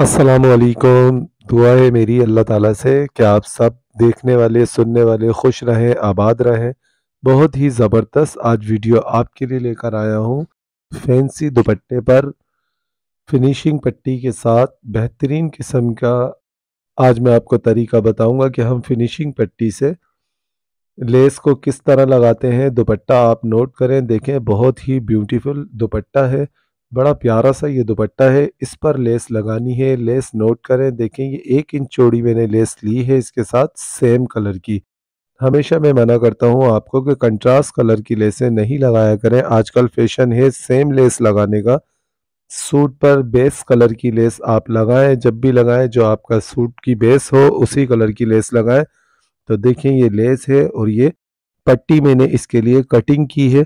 असलकुम दुआ है मेरी अल्लाह ताला से कि आप सब देखने वाले सुनने वाले खुश रहें आबाद रहें बहुत ही ज़बरदस्त आज वीडियो आपके लिए लेकर आया हूँ फैंसी दुपट्टे पर फिनिशिंग पट्टी के साथ बेहतरीन किस्म का आज मैं आपको तरीका बताऊंगा कि हम फिनिशिंग पट्टी से लेस को किस तरह लगाते हैं दुपट्टा आप नोट करें देखें बहुत ही ब्यूटीफुल दुपट्टा है बड़ा प्यारा सा ये दुपट्टा है इस पर लेस लगानी है लेस नोट करें देखें ये एक इंच चौड़ी मैंने लेस ली है इसके साथ सेम कलर की हमेशा मैं मना करता हूँ आपको कि कंट्रास्ट कलर की लेसें नहीं लगाया करें आजकल फैशन है सेम लेस लगाने का सूट पर बेस कलर की लेस आप लगाएं जब भी लगाएं जो आपका सूट की बेस हो उसी कलर की लेस लगाएं तो देखें ये लेस है और ये पट्टी मैंने इसके लिए कटिंग की है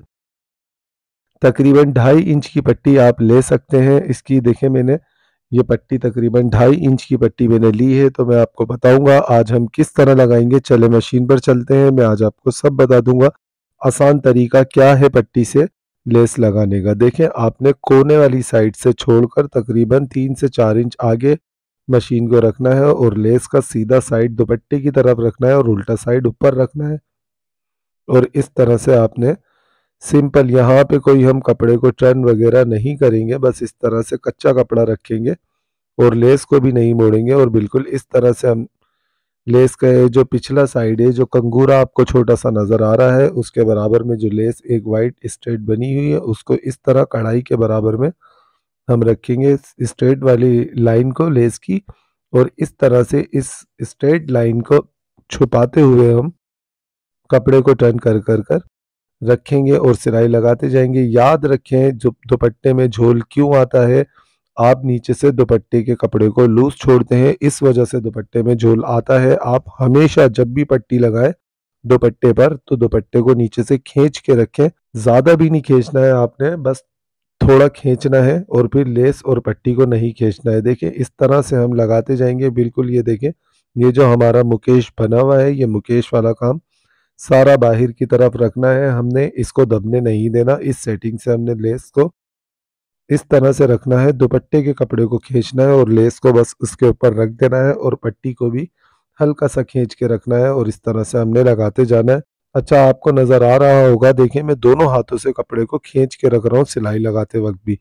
तकरीबन ढाई इंच की पट्टी आप ले सकते हैं इसकी देखें मैंने ये पट्टी तकरीबन ढाई इंच की पट्टी मैंने ली है तो मैं आपको बताऊंगा आज हम किस तरह लगाएंगे चले मशीन पर चलते हैं मैं आज आपको सब बता दूंगा आसान तरीका क्या है पट्टी से लेस लगाने का देखें आपने कोने वाली साइड से छोड़कर तकरीबन तीन से चार इंच आगे मशीन को रखना है और लेस का सीधा साइड दुपट्टे की तरफ रखना है और उल्टा साइड ऊपर रखना है और इस तरह से आपने सिंपल यहाँ पे कोई हम कपड़े को टर्न वगैरह नहीं करेंगे बस इस तरह से कच्चा कपड़ा रखेंगे और लेस को भी नहीं मोड़ेंगे और बिल्कुल इस तरह से हम लेस का जो पिछला साइड है जो कंगूरा आपको छोटा सा नज़र आ रहा है उसके बराबर में जो लेस एक वाइट स्ट्रेट बनी हुई है उसको इस तरह कढ़ाई के बराबर में हम रखेंगे स्ट्रेट वाली लाइन को लेस की और इस तरह से इस स्ट्रेट लाइन को छुपाते हुए हम कपड़े को टर्न कर कर कर रखेंगे और सिलाई लगाते जाएंगे याद रखें जो दुपट्टे में झोल क्यों आता है आप नीचे से दुपट्टे के कपड़े को लूज छोड़ते हैं इस वजह से दुपट्टे में झोल आता है आप हमेशा जब भी पट्टी लगाए दुपट्टे पर तो दुपट्टे को नीचे से खींच के रखें ज़्यादा भी नहीं खींचना है आपने बस थोड़ा खींचना है और फिर लेस और पट्टी को नहीं खींचना है देखिए इस तरह से हम लगाते जाएंगे बिल्कुल ये देखें ये जो हमारा मुकेश बना हुआ है ये मुकेश वाला काम सारा बाहर की तरफ रखना है हमने इसको दबने नहीं देना इस सेटिंग से हमने लेस को इस तरह से रखना है दुपट्टे के कपड़े को खींचना है और लेस को बस उसके ऊपर रख देना है और पट्टी को भी हल्का सा खींच के रखना है और इस तरह से हमने लगाते जाना है अच्छा आपको नज़र आ रहा होगा देखिए मैं दोनों हाथों से कपड़े को खींच के रख रहा हूँ सिलाई लगाते वक्त भी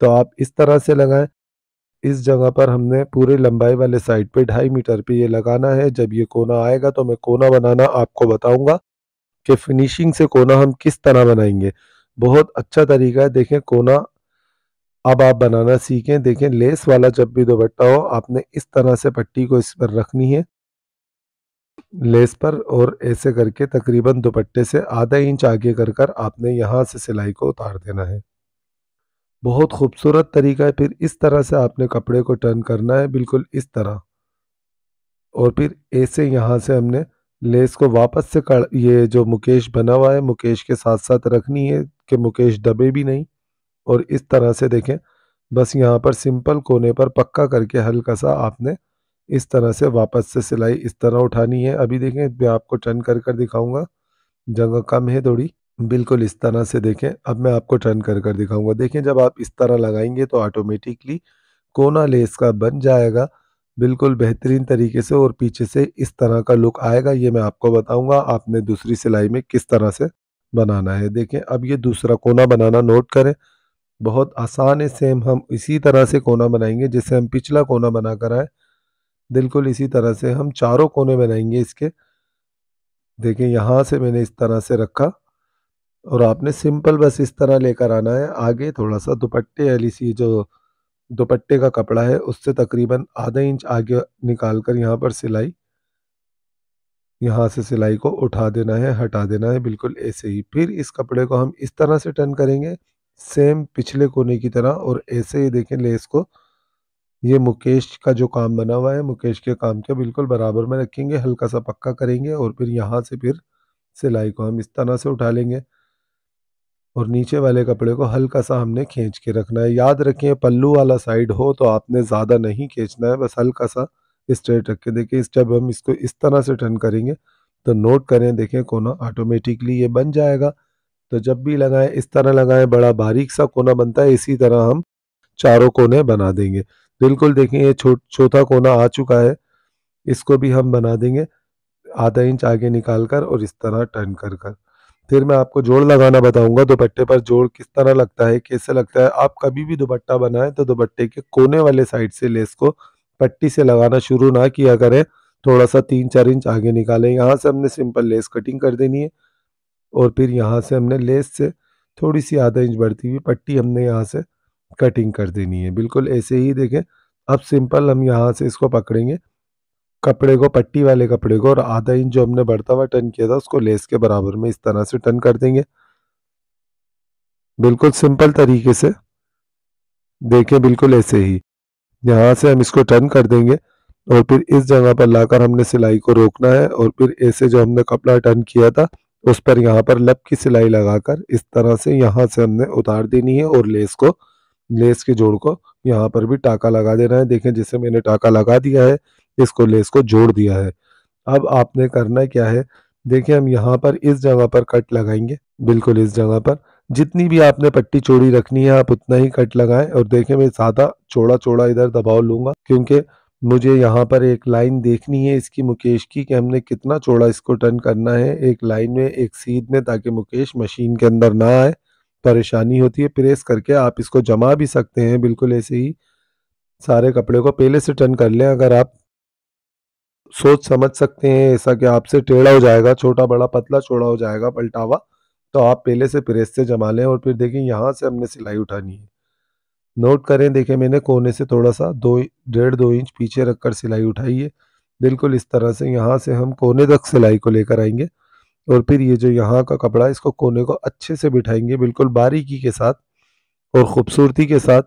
तो आप इस तरह से लगाएं इस जगह पर हमने पूरे लंबाई वाले साइड पे ढाई मीटर पे ये लगाना है जब ये कोना आएगा तो मैं कोना बनाना आपको बताऊंगा कि फिनिशिंग से कोना हम किस तरह बनाएंगे बहुत अच्छा तरीका है देखें कोना अब आप बनाना सीखें देखें लेस वाला जब भी दुपट्टा हो आपने इस तरह से पट्टी को इस पर रखनी है लेस पर और ऐसे करके तकरीबन दुपट्टे से आधा इंच आगे कर कर आपने यहाँ से सिलाई को उतार देना है बहुत खूबसूरत तरीका है फिर इस तरह से आपने कपड़े को टर्न करना है बिल्कुल इस तरह और फिर ऐसे यहाँ से हमने लेस को वापस से कर ये जो मुकेश बना हुआ है मुकेश के साथ साथ रखनी है कि मुकेश दबे भी नहीं और इस तरह से देखें बस यहाँ पर सिंपल कोने पर पक्का करके हल्का सा आपने इस तरह से वापस से सिलाई इस तरह उठानी है अभी देखें मैं आपको टर्न कर कर दिखाऊंगा जगह कम है थोड़ी बिल्कुल इस तरह से देखें अब मैं आपको टर्न कर कर दिखाऊंगा देखें जब आप इस तरह लगाएंगे तो ऑटोमेटिकली कोना लेस का बन जाएगा बिल्कुल बेहतरीन तरीके से और पीछे से इस तरह का लुक आएगा ये मैं आपको बताऊंगा आपने दूसरी सिलाई में किस तरह से बनाना है देखें अब ये दूसरा कोना बनाना नोट करें बहुत आसान है सेम हम इसी तरह से कोना बनाएंगे जैसे हम पिछला कोना बना कर आए बिल्कुल इसी तरह से हम चारों कोने बनाएंगे इसके देखें यहाँ से मैंने इस तरह से रखा और आपने सिंपल बस इस तरह लेकर आना है आगे थोड़ा सा दुपट्टे वाली सी जो दुपट्टे का कपड़ा है उससे तकरीबन आधा इंच आगे निकाल कर यहाँ पर सिलाई यहाँ से सिलाई को उठा देना है हटा देना है बिल्कुल ऐसे ही फिर इस कपड़े को हम इस तरह से टर्न करेंगे सेम पिछले कोने की तरह और ऐसे ही देखें लेस को ये मुकेश का जो काम बना हुआ है मुकेश के काम के बिल्कुल बराबर में रखेंगे हल्का सा पक्का करेंगे और फिर यहाँ से फिर सिलाई को हम इस तरह से उठा लेंगे और नीचे वाले कपड़े को हल्का सा हमने खींच के रखना है याद रखें पल्लू वाला साइड हो तो आपने ज़्यादा नहीं खींचना है बस हल्का सा स्ट्रेट रख के देखिए जब हम इसको इस तरह से टर्न करेंगे तो नोट करें देखें कोना ऑटोमेटिकली ये बन जाएगा तो जब भी लगाएं इस तरह लगाएं बड़ा बारीक सा कोना बनता है इसी तरह हम चारों कोने बना देंगे बिल्कुल देखें ये छो चौथा कोना आ चुका है इसको भी हम बना देंगे आधा इंच आगे निकाल कर और इस तरह टर्न कर कर फिर मैं आपको जोड़ लगाना बताऊंगा दुपट्टे पर जोड़ किस तरह लगता है कैसे लगता है आप कभी भी दुपट्टा बनाएं तो दुपट्टे के कोने वाले साइड से लेस को पट्टी से लगाना शुरू ना किया करें थोड़ा सा तीन चार इंच आगे निकालें यहाँ से हमने सिंपल लेस कटिंग कर देनी है और फिर यहाँ से हमने लेस से थोड़ी सी आधा इंच बढ़ती हुई पट्टी हमने यहाँ से कटिंग कर देनी है बिल्कुल ऐसे ही देखें अब सिंपल हम यहाँ से इसको पकड़ेंगे कपड़े को पट्टी वाले कपड़े को और आधा इंच जो हमने बढ़ता हुआ टर्न किया था उसको लेस के बराबर में इस तरह से टर्न कर देंगे बिल्कुल सिंपल तरीके से देखें बिल्कुल ऐसे ही यहां से हम इसको टर्न कर देंगे और फिर इस जगह पर लाकर हमने सिलाई को रोकना है और फिर ऐसे जो हमने कपड़ा टर्न किया था उस पर यहाँ पर लप की सिलाई लगाकर इस तरह से यहाँ से हमने उतार देनी है और लेस को लेस के जोड़ को यहाँ पर भी टाका लगा देना है देखें जैसे मैंने टाका लगा दिया है इसको लेस को जोड़ दिया है अब आपने करना क्या है देखिए हम यहाँ पर इस जगह पर कट लगाएंगे बिल्कुल इस जगह पर जितनी भी आपने पट्टी चौड़ी रखनी है आप उतना ही कट लगाएं और देखें मैं ज़्यादा चौड़ा चौड़ा इधर दबाव लूंगा क्योंकि मुझे यहाँ पर एक लाइन देखनी है इसकी मुकेश की कि हमने कितना चौड़ा इसको टर्न करना है एक लाइन में एक सीध में ताकि मुकेश मशीन के अंदर ना आए परेशानी होती है प्रेस करके आप इसको जमा भी सकते हैं बिल्कुल ऐसे ही सारे कपड़े को पहले से टर्न कर लें अगर आप सोच समझ सकते हैं ऐसा कि आपसे टेढ़ा हो जाएगा छोटा बड़ा पतला चौड़ा हो जाएगा पलटावा तो आप पहले से प्रेस से जमा लें और फिर देखें यहाँ से हमने सिलाई उठानी है नोट करें देखें मैंने कोने से थोड़ा सा दो डेढ़ दो इंच पीछे रखकर सिलाई उठाई है बिल्कुल इस तरह से यहाँ से हम कोने तक सिलाई को लेकर आएंगे और फिर ये जो यहाँ का कपड़ा है इसको कोने को अच्छे से बिठाएंगे बिल्कुल बारीकी के साथ और ख़ूबसूरती के साथ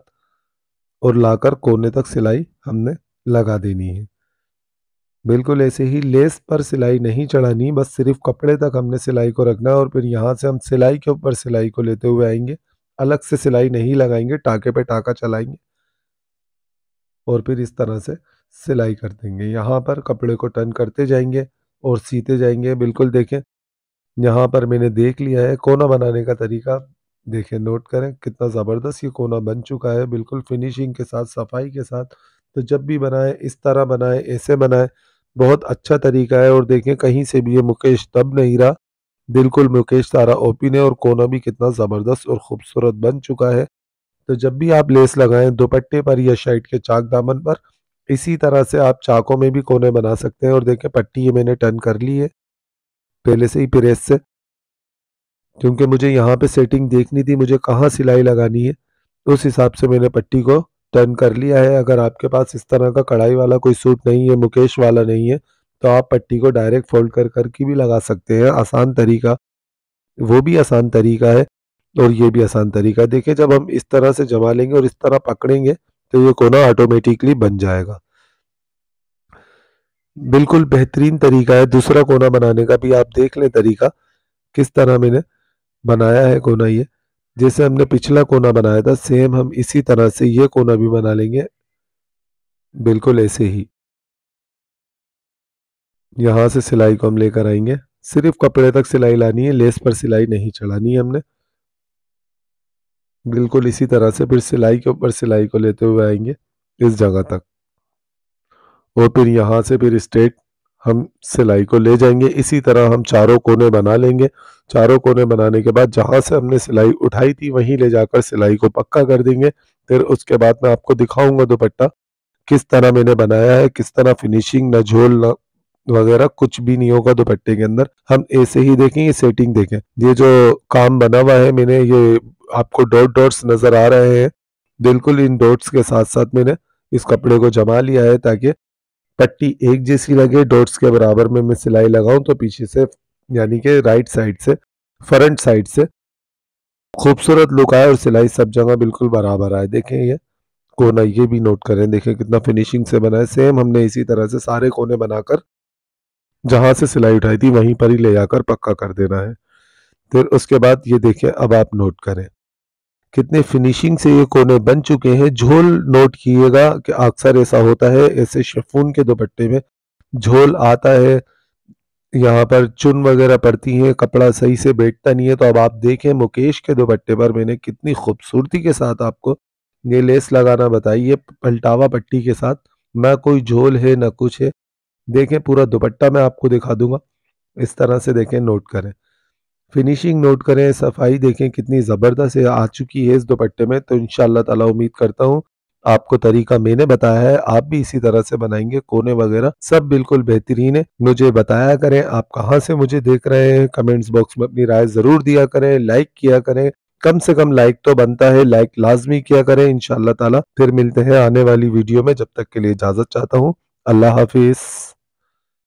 और लाकर कोने तक सिलाई हमने लगा देनी है बिल्कुल ऐसे ही लेस पर सिलाई नहीं चढ़ानी बस सिर्फ कपड़े तक हमने सिलाई को रखना है और फिर यहाँ से हम सिलाई के ऊपर सिलाई को लेते हुए आएंगे अलग से सिलाई नहीं लगाएंगे टाके पे टाका चलाएंगे और फिर इस तरह से सिलाई कर देंगे यहाँ पर कपड़े को टर्न करते जाएंगे और सीते जाएंगे बिल्कुल देखें यहाँ पर मैंने देख लिया है कोना बनाने का तरीका देखें नोट करें कितना ज़बरदस्त ये कोना बन चुका है बिल्कुल फिनिशिंग के साथ सफाई के साथ तो जब भी बनाएं इस तरह बनाएं ऐसे बनाएं बहुत अच्छा तरीका है और देखें कहीं से भी ये मुकेश दब नहीं रहा बिल्कुल मुकेश सारा ओपिन है और कोना भी कितना ज़बरदस्त और ख़ूबसूरत बन चुका है तो जब भी आप लेस लगाएं दोपट्टे पर या शर्ट के चाक दामन पर इसी तरह से आप चाकों में भी कोने बना सकते हैं और देखें पट्टी ये मैंने टर्न कर ली है पहले से ही प्रेस से क्योंकि मुझे यहाँ पे सेटिंग देखनी थी मुझे कहाँ सिलाई लगानी है उस हिसाब से मैंने पट्टी को टर्न कर लिया है अगर आपके पास इस तरह का कढ़ाई वाला कोई सूट नहीं है मुकेश वाला नहीं है तो आप पट्टी को डायरेक्ट फोल्ड कर करके भी लगा सकते हैं आसान तरीका वो भी आसान तरीका है और ये भी आसान तरीका देखिए जब हम इस तरह से जमा लेंगे और इस तरह पकड़ेंगे तो ये कोना ऑटोमेटिकली बन जाएगा बिल्कुल बेहतरीन तरीका है दूसरा कोना बनाने का भी आप देख लें तरीका किस तरह मैंने बनाया है कोना ये जैसे हमने पिछला कोना बनाया था सेम हम इसी तरह से ये कोना भी बना लेंगे बिल्कुल ऐसे ही यहाँ से सिलाई को हम लेकर आएंगे सिर्फ कपड़े तक सिलाई लानी है लेस पर सिलाई नहीं चढ़ानी है हमने बिल्कुल इसी तरह से फिर सिलाई के ऊपर सिलाई को लेते हुए आएंगे इस जगह तक और फिर यहाँ से फिर स्ट्रेट हम सिलाई को ले जाएंगे इसी तरह हम चारों कोने बना लेंगे चारों कोने बनाने के बाद जहां से हमने सिलाई उठाई थी वहीं ले जाकर सिलाई को पक्का कर देंगे फिर उसके बाद मैं आपको दिखाऊंगा दुपट्टा किस तरह मैंने बनाया है किस तरह फिनिशिंग न झोल ना वगैरह कुछ भी नहीं होगा दुपट्टे के अंदर हम ऐसे ही देखें ये सेटिंग देखें ये जो काम बना हुआ है मैंने ये आपको डॉट डॉट्स नजर आ रहे हैं बिल्कुल इन डॉट्स के साथ साथ मैंने इस कपड़े को जमा लिया है ताकि पट्टी एक जैसी लगे डॉट्स के बराबर में मैं सिलाई लगाऊं तो पीछे से यानी कि राइट साइड से फ्रंट साइड से खूबसूरत लुक आए और सिलाई सब जगह बिल्कुल बराबर आए देखें ये कोना ये भी नोट करें देखें कितना फिनिशिंग से बना है सेम हमने इसी तरह से सारे कोने बनाकर जहां से सिलाई उठाई थी वहीं पर ही ले जाकर पक्का कर देना है फिर उसके बाद ये देखें अब आप नोट करें कितने फिनिशिंग से ये कोने बन चुके हैं झोल नोट किएगा कि अक्सर ऐसा होता है ऐसे शेफून के दुपट्टे में झोल आता है यहाँ पर चुन वगैरह पड़ती हैं कपड़ा सही से बैठता नहीं है तो अब आप देखें मुकेश के दुपट्टे पर मैंने कितनी खूबसूरती के साथ आपको ये लेस लगाना बताई है पलटावा पट्टी के साथ ना कोई झोल है ना कुछ है देखें पूरा दुपट्टा मैं आपको दिखा दूंगा इस तरह से देखें नोट करें फिनिशिंग नोट करें सफाई देखें कितनी ज़बरदस्त आ चुकी है इस दुपट्टे में तो इन ताला उम्मीद करता हूँ आपको तरीका मैंने बताया है आप भी इसी तरह से बनाएंगे कोने वगैरह सब बिल्कुल बेहतरीन है मुझे बताया करें आप कहाँ से मुझे देख रहे हैं कमेंट्स बॉक्स में अपनी राय जरूर दिया करें लाइक किया करें कम से कम लाइक तो बनता है लाइक लाजमी किया करें इनशाला फिर मिलते हैं आने वाली वीडियो में जब तक के लिए इजाजत चाहता हूँ अल्लाह हाफिज़